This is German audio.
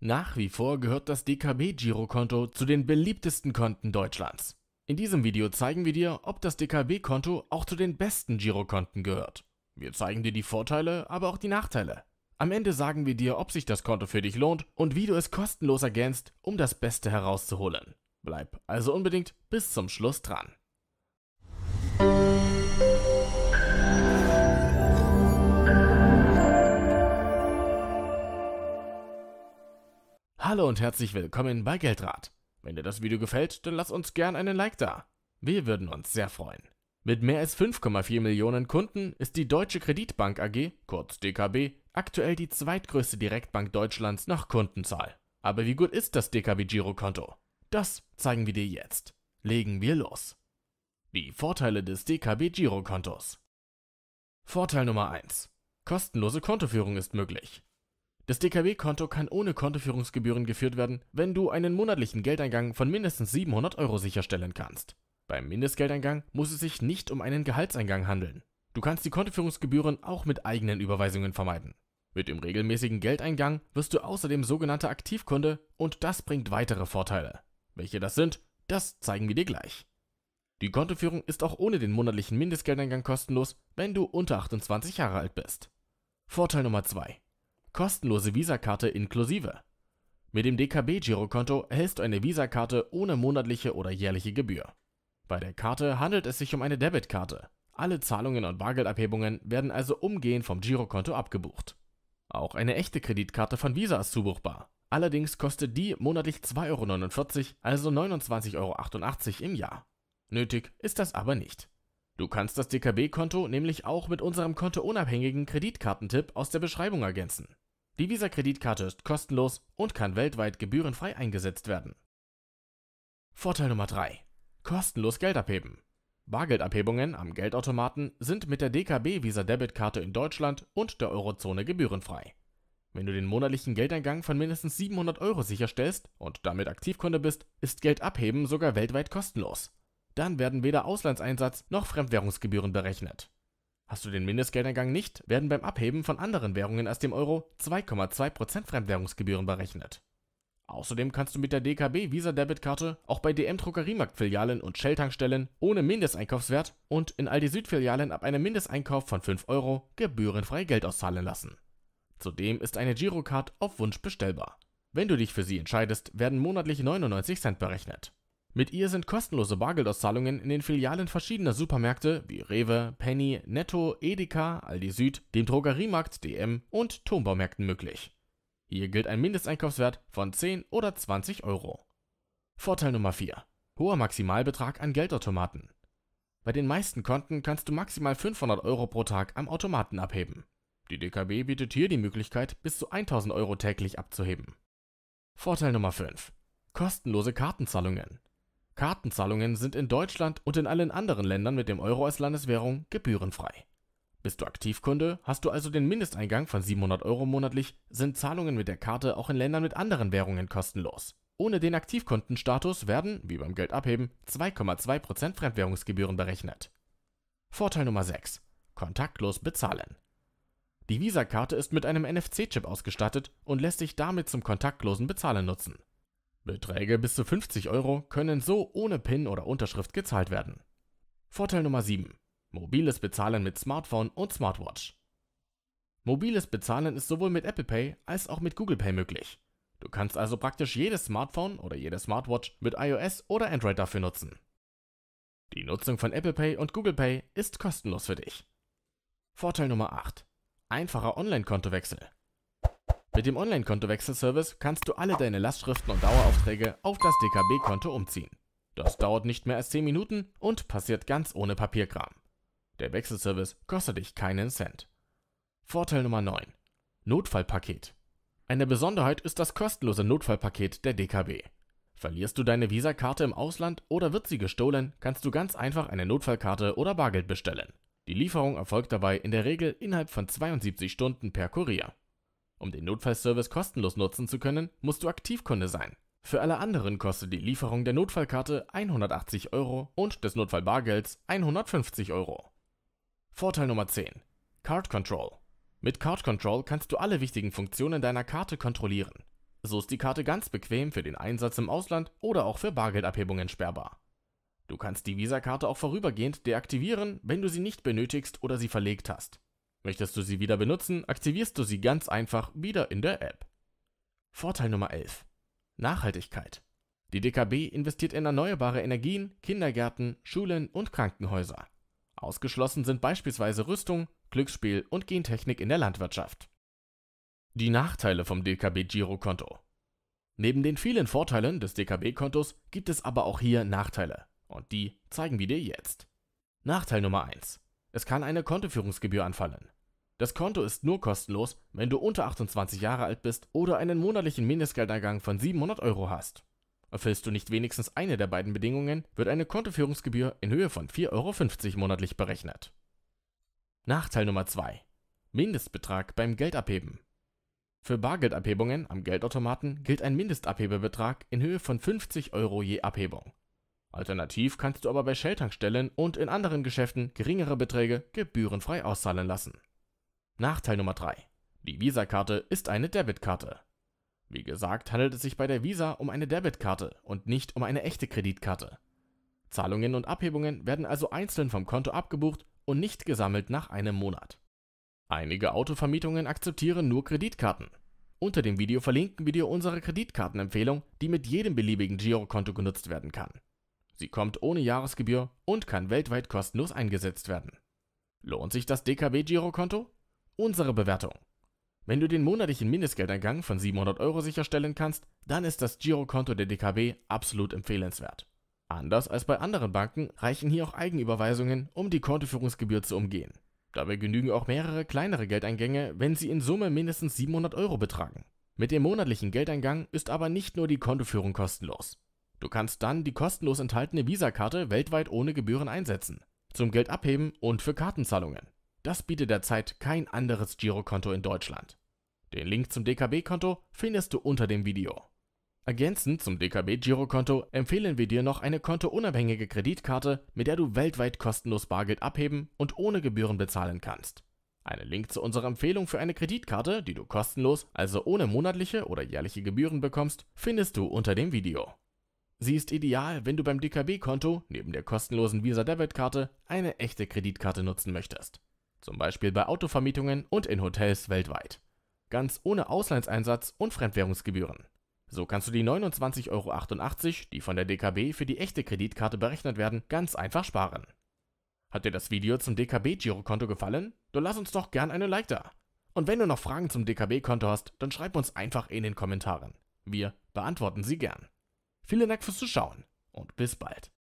Nach wie vor gehört das DKB-Girokonto zu den beliebtesten Konten Deutschlands. In diesem Video zeigen wir dir, ob das DKB-Konto auch zu den besten Girokonten gehört. Wir zeigen dir die Vorteile, aber auch die Nachteile. Am Ende sagen wir dir, ob sich das Konto für dich lohnt und wie du es kostenlos ergänzt, um das Beste herauszuholen. Bleib also unbedingt bis zum Schluss dran. Hallo und herzlich willkommen bei Geldrat. Wenn dir das Video gefällt, dann lass uns gern einen Like da. Wir würden uns sehr freuen. Mit mehr als 5,4 Millionen Kunden ist die Deutsche Kreditbank AG, kurz DKB, aktuell die zweitgrößte Direktbank Deutschlands nach Kundenzahl. Aber wie gut ist das DKB Girokonto? Das zeigen wir dir jetzt. Legen wir los. Die Vorteile des DKB Girokontos. Vorteil Nummer 1. Kostenlose Kontoführung ist möglich. Das dkw konto kann ohne Kontoführungsgebühren geführt werden, wenn du einen monatlichen Geldeingang von mindestens 700 Euro sicherstellen kannst. Beim Mindestgeldeingang muss es sich nicht um einen Gehaltseingang handeln. Du kannst die Kontoführungsgebühren auch mit eigenen Überweisungen vermeiden. Mit dem regelmäßigen Geldeingang wirst du außerdem sogenannter Aktivkunde und das bringt weitere Vorteile. Welche das sind, das zeigen wir dir gleich. Die Kontoführung ist auch ohne den monatlichen Mindestgeldeingang kostenlos, wenn du unter 28 Jahre alt bist. Vorteil Nummer 2 kostenlose Visakarte inklusive. Mit dem DKB-Girokonto erhältst du eine Visakarte ohne monatliche oder jährliche Gebühr. Bei der Karte handelt es sich um eine Debitkarte. Alle Zahlungen und Bargeldabhebungen werden also umgehend vom Girokonto abgebucht. Auch eine echte Kreditkarte von Visa ist zubuchbar. Allerdings kostet die monatlich 2,49 Euro, also 29,88 Euro im Jahr. Nötig ist das aber nicht. Du kannst das DKB-Konto nämlich auch mit unserem kontounabhängigen Kreditkartentipp aus der Beschreibung ergänzen. Die Visa-Kreditkarte ist kostenlos und kann weltweit gebührenfrei eingesetzt werden. Vorteil Nummer 3. Kostenlos Geld abheben. Bargeldabhebungen am Geldautomaten sind mit der DKB Visa Debitkarte in Deutschland und der Eurozone gebührenfrei. Wenn du den monatlichen Geldeingang von mindestens 700 Euro sicherstellst und damit Aktivkunde bist, ist Geld abheben sogar weltweit kostenlos. Dann werden weder Auslandseinsatz noch Fremdwährungsgebühren berechnet. Hast du den Mindestgeldeingang nicht, werden beim Abheben von anderen Währungen als dem Euro 2,2% Fremdwährungsgebühren berechnet. Außerdem kannst du mit der DKB Visa Debitkarte auch bei DM Drogeriemarktfilialen und Shell-Tankstellen ohne Mindesteinkaufswert und in Aldi Süd-Filialen ab einem Mindesteinkauf von 5 Euro gebührenfrei Geld auszahlen lassen. Zudem ist eine Girocard auf Wunsch bestellbar. Wenn du dich für sie entscheidest, werden monatlich 99 Cent berechnet. Mit ihr sind kostenlose Bargeldauszahlungen in den Filialen verschiedener Supermärkte wie Rewe, Penny, Netto, Edeka, Aldi Süd, dem Drogeriemarkt DM und Turmbaumärkten möglich. Hier gilt ein Mindesteinkaufswert von 10 oder 20 Euro. Vorteil Nummer 4. Hoher Maximalbetrag an Geldautomaten. Bei den meisten Konten kannst du maximal 500 Euro pro Tag am Automaten abheben. Die DKB bietet hier die Möglichkeit, bis zu 1000 Euro täglich abzuheben. Vorteil Nummer 5. Kostenlose Kartenzahlungen. Kartenzahlungen sind in Deutschland und in allen anderen Ländern mit dem Euro als Landeswährung gebührenfrei. Bist du Aktivkunde, hast du also den Mindesteingang von 700 Euro monatlich, sind Zahlungen mit der Karte auch in Ländern mit anderen Währungen kostenlos. Ohne den Aktivkundenstatus werden, wie beim Geld abheben, 2,2% Fremdwährungsgebühren berechnet. Vorteil Nummer 6. Kontaktlos bezahlen. Die Visa-Karte ist mit einem NFC-Chip ausgestattet und lässt sich damit zum kontaktlosen Bezahlen nutzen. Beträge bis zu 50 Euro können so ohne PIN oder Unterschrift gezahlt werden. Vorteil Nummer 7. Mobiles Bezahlen mit Smartphone und Smartwatch. Mobiles Bezahlen ist sowohl mit Apple Pay als auch mit Google Pay möglich. Du kannst also praktisch jedes Smartphone oder jede Smartwatch mit iOS oder Android dafür nutzen. Die Nutzung von Apple Pay und Google Pay ist kostenlos für dich. Vorteil Nummer 8. Einfacher Online-Kontowechsel. Mit dem online konto wechselservice kannst du alle deine Lastschriften und Daueraufträge auf das DKB-Konto umziehen. Das dauert nicht mehr als 10 Minuten und passiert ganz ohne Papierkram. Der Wechselservice kostet dich keinen Cent. Vorteil Nummer 9. Notfallpaket. Eine Besonderheit ist das kostenlose Notfallpaket der DKB. Verlierst du deine Visa-Karte im Ausland oder wird sie gestohlen, kannst du ganz einfach eine Notfallkarte oder Bargeld bestellen. Die Lieferung erfolgt dabei in der Regel innerhalb von 72 Stunden per Kurier. Um den Notfallservice kostenlos nutzen zu können, musst du Aktivkunde sein. Für alle anderen kostet die Lieferung der Notfallkarte 180 Euro und des Notfallbargelds 150 Euro. Vorteil Nummer 10. Card Control. Mit Card Control kannst du alle wichtigen Funktionen deiner Karte kontrollieren. So ist die Karte ganz bequem für den Einsatz im Ausland oder auch für Bargeldabhebungen sperrbar. Du kannst die Visa-Karte auch vorübergehend deaktivieren, wenn du sie nicht benötigst oder sie verlegt hast. Möchtest du sie wieder benutzen, aktivierst du sie ganz einfach wieder in der App. Vorteil Nummer 11. Nachhaltigkeit. Die DKB investiert in erneuerbare Energien, Kindergärten, Schulen und Krankenhäuser. Ausgeschlossen sind beispielsweise Rüstung, Glücksspiel und Gentechnik in der Landwirtschaft. Die Nachteile vom DKB-Girokonto. Neben den vielen Vorteilen des DKB-Kontos gibt es aber auch hier Nachteile. Und die zeigen wir dir jetzt. Nachteil Nummer 1. Es kann eine Kontoführungsgebühr anfallen. Das Konto ist nur kostenlos, wenn du unter 28 Jahre alt bist oder einen monatlichen Mindestgeldeingang von 700 Euro hast. Erfüllst du nicht wenigstens eine der beiden Bedingungen, wird eine Kontoführungsgebühr in Höhe von 4,50 Euro monatlich berechnet. Nachteil Nummer 2. Mindestbetrag beim Geldabheben. Für Bargeldabhebungen am Geldautomaten gilt ein Mindestabhebebetrag in Höhe von 50 Euro je Abhebung. Alternativ kannst du aber bei Shell-Tankstellen und in anderen Geschäften geringere Beträge gebührenfrei auszahlen lassen. Nachteil Nummer 3. Die Visa-Karte ist eine Debitkarte. Wie gesagt, handelt es sich bei der Visa um eine Debitkarte und nicht um eine echte Kreditkarte. Zahlungen und Abhebungen werden also einzeln vom Konto abgebucht und nicht gesammelt nach einem Monat. Einige Autovermietungen akzeptieren nur Kreditkarten. Unter dem Video verlinken wir dir unsere Kreditkartenempfehlung, die mit jedem beliebigen Girokonto genutzt werden kann. Sie kommt ohne Jahresgebühr und kann weltweit kostenlos eingesetzt werden. Lohnt sich das DKB Girokonto? Unsere Bewertung. Wenn du den monatlichen Mindestgeldeingang von 700 Euro sicherstellen kannst, dann ist das Girokonto der DKB absolut empfehlenswert. Anders als bei anderen Banken reichen hier auch Eigenüberweisungen, um die Kontoführungsgebühr zu umgehen. Dabei genügen auch mehrere kleinere Geldeingänge, wenn sie in Summe mindestens 700 Euro betragen. Mit dem monatlichen Geldeingang ist aber nicht nur die Kontoführung kostenlos. Du kannst dann die kostenlos enthaltene Visa-Karte weltweit ohne Gebühren einsetzen, zum Geld abheben und für Kartenzahlungen. Das bietet derzeit kein anderes Girokonto in Deutschland. Den Link zum DKB-Konto findest du unter dem Video. Ergänzend zum DKB-Girokonto empfehlen wir dir noch eine kontounabhängige Kreditkarte, mit der du weltweit kostenlos Bargeld abheben und ohne Gebühren bezahlen kannst. Einen Link zu unserer Empfehlung für eine Kreditkarte, die du kostenlos, also ohne monatliche oder jährliche Gebühren bekommst, findest du unter dem Video. Sie ist ideal, wenn du beim DKB-Konto neben der kostenlosen Visa-Debitkarte eine echte Kreditkarte nutzen möchtest zum Beispiel bei Autovermietungen und in Hotels weltweit. Ganz ohne Auslandseinsatz und Fremdwährungsgebühren. So kannst du die 29,88 Euro, die von der DKB für die echte Kreditkarte berechnet werden, ganz einfach sparen. Hat dir das Video zum DKB-Girokonto gefallen? Dann lass uns doch gern eine Like da. Und wenn du noch Fragen zum DKB-Konto hast, dann schreib uns einfach in den Kommentaren. Wir beantworten sie gern. Vielen Dank fürs Zuschauen und bis bald.